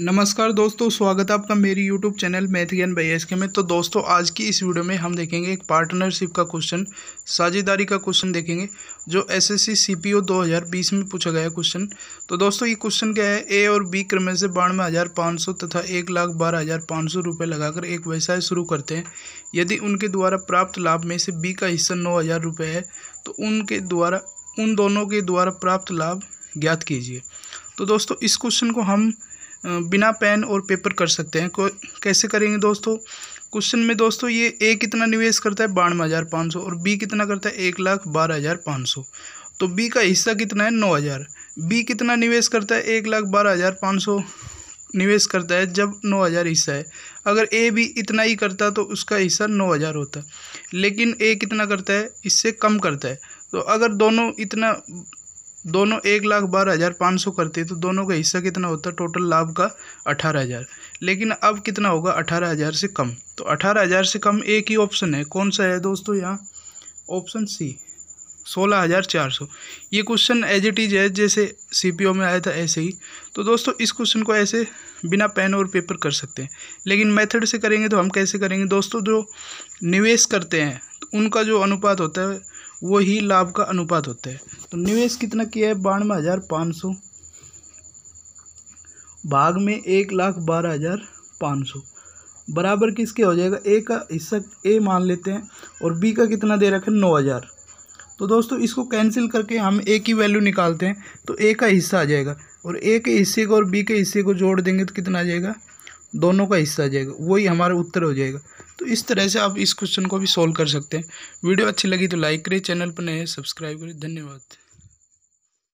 नमस्कार दोस्तों स्वागत है आपका मेरी यूट्यूब चैनल मैथियन भैया में तो दोस्तों आज की इस वीडियो में हम देखेंगे एक पार्टनरशिप का क्वेश्चन साझेदारी का क्वेश्चन देखेंगे जो एसएससी सीपीओ 2020 में पूछा गया क्वेश्चन तो दोस्तों ये क्वेश्चन क्या है ए और बी क्रमें से बानवे हज़ार पाँच सौ तथा एक लाख बारह हज़ार पाँच सौ रुपये लगाकर एक व्यवसाय शुरू करते हैं यदि उनके द्वारा प्राप्त लाभ में से बी का हिस्सा नौ हज़ार रुपये है तो उनके द्वारा उन दोनों के द्वारा प्राप्त लाभ ज्ञात कीजिए तो दोस्तों इस क्वेश्चन को हम बिना पेन और पेपर कर सकते हैं को कैसे करेंगे दोस्तों क्वेश्चन में दोस्तों ये ए कितना निवेश करता है बानवे हज़ार पाँच सौ और बी कितना करता है एक लाख बारह हज़ार पाँच सौ तो बी का हिस्सा कितना है नौ हज़ार बी कितना निवेश करता है एक लाख बारह हज़ार पाँच सौ निवेश करता है जब नौ हज़ार हिस्सा है अगर ए भी इतना ही करता तो उसका हिस्सा नौ हज़ार होता लेकिन ए कितना करता है इससे कम करता है तो अगर दोनों इतना दोनों एक लाख बारह हज़ार पाँच सौ करते तो दोनों का हिस्सा कितना होता है टोटल लाभ का अठारह हज़ार लेकिन अब कितना होगा अठारह हज़ार से कम तो अठारह हज़ार से कम एक ही ऑप्शन है कौन सा है दोस्तों यहाँ ऑप्शन सी सोलह हज़ार चार सौ ये क्वेश्चन एज इट इज़ है जैसे सीपीओ में आया था ऐसे ही तो दोस्तों इस क्वेश्चन को ऐसे बिना पेन और पेपर कर सकते हैं लेकिन मेथड से करेंगे तो हम कैसे करेंगे दोस्तों जो निवेश करते हैं तो उनका जो अनुपात होता है वही लाभ का अनुपात होता है तो निवेश कितना किया है बानवे हज़ार पाँच सौ भाग में एक लाख बारह हज़ार पाँच सौ बराबर किसके हो जाएगा ए का हिस्सा ए मान लेते हैं और बी का कितना दे रखा है नौ हज़ार तो दोस्तों इसको कैंसिल करके हम ए की वैल्यू निकालते हैं तो ए का हिस्सा आ जाएगा और ए के हिस्से को और बी के हिस्से को जोड़ देंगे तो कितना आ जाएगा दोनों का हिस्सा आ जाएगा वही हमारा उत्तर हो जाएगा तो इस तरह से आप इस क्वेश्चन को भी सॉल्व कर सकते हैं वीडियो अच्छी लगी तो लाइक करें चैनल पर नए सब्सक्राइब करें धन्यवाद